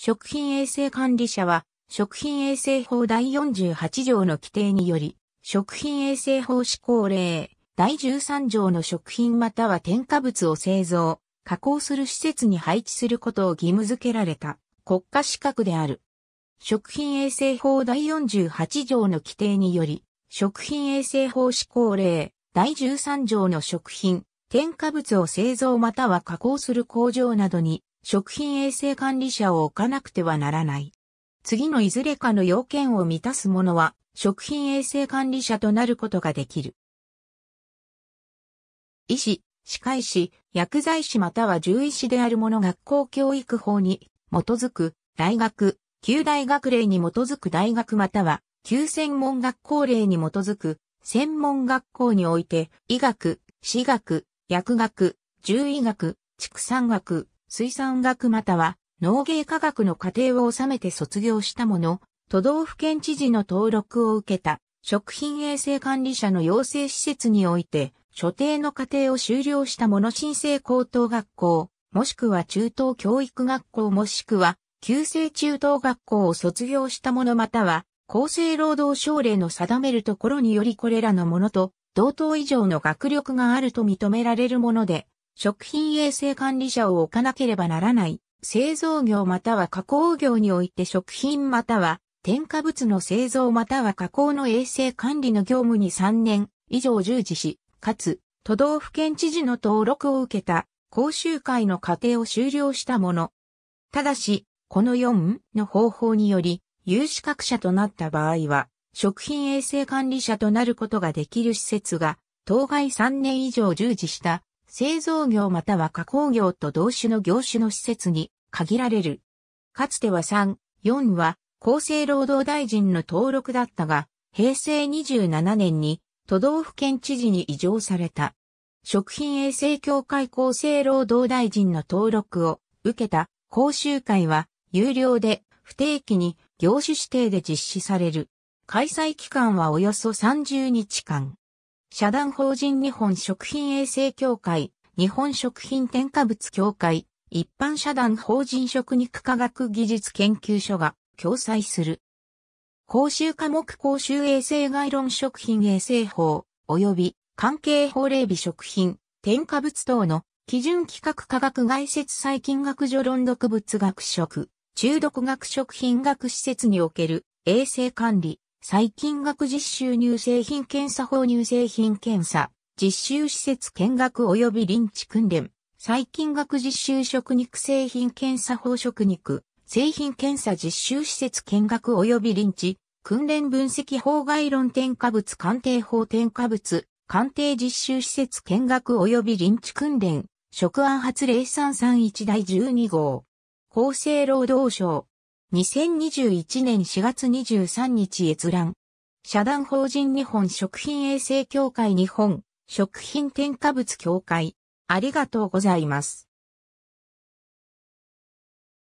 食品衛生管理者は、食品衛生法第48条の規定により、食品衛生法施行令、第13条の食品または添加物を製造、加工する施設に配置することを義務付けられた国家資格である。食品衛生法第48条の規定により、食品衛生法施行令第13条の食品、添加物を製造または加工する工場などに食品衛生管理者を置かなくてはならない。次のいずれかの要件を満たす者は、食品衛生管理者となることができる。医師、歯科医師、薬剤師または獣医師である者学校教育法に基づく大学、旧大学令に基づく大学または旧専門学校令に基づく専門学校において医学、私学、薬学、獣医学、畜産学、水産学または農芸科学の課程を収めて卒業したもの、都道府県知事の登録を受けた食品衛生管理者の養成施設において、所定の課程を修了した者申請高等学校、もしくは中等教育学校もしくは、旧制中等学校を卒業した者または、厚生労働省令の定めるところによりこれらの者と、同等以上の学力があると認められるもので、食品衛生管理者を置かなければならない、製造業または加工業において食品または添加物の製造または加工の衛生管理の業務に3年以上従事し、かつ、都道府県知事の登録を受けた講習会の過程を終了したもの。ただし、この4の方法により、有資格者となった場合は、食品衛生管理者となることができる施設が、当該3年以上従事した製造業または加工業と同種の業種の施設に限られる。かつては3、4は厚生労働大臣の登録だったが、平成27年に都道府県知事に移譲された。食品衛生協会厚生労働大臣の登録を受けた講習会は有料で不定期に業種指定で実施される。開催期間はおよそ30日間。社団法人日本食品衛生協会、日本食品添加物協会、一般社団法人食肉科学技術研究所が共催する。公衆科目公衆衛生概論食品衛生法、及び関係法令備食品、添加物等の基準規格科学外設細菌学助論毒物学食、中毒学食品学施設における衛生管理、最近学実習乳製品検査法乳製品検査、実習施設見学及び臨地訓練、最近学実習食肉製品検査法食肉、製品検査実習施設見学及び臨地、訓練分析法概論添加物鑑定法添加物、鑑定実習施設見学及び臨地訓練、職案発0331第12号。厚生労働省、2021年4月23日閲覧。社団法人日本食品衛生協会日本食品添加物協会。ありがとうございます。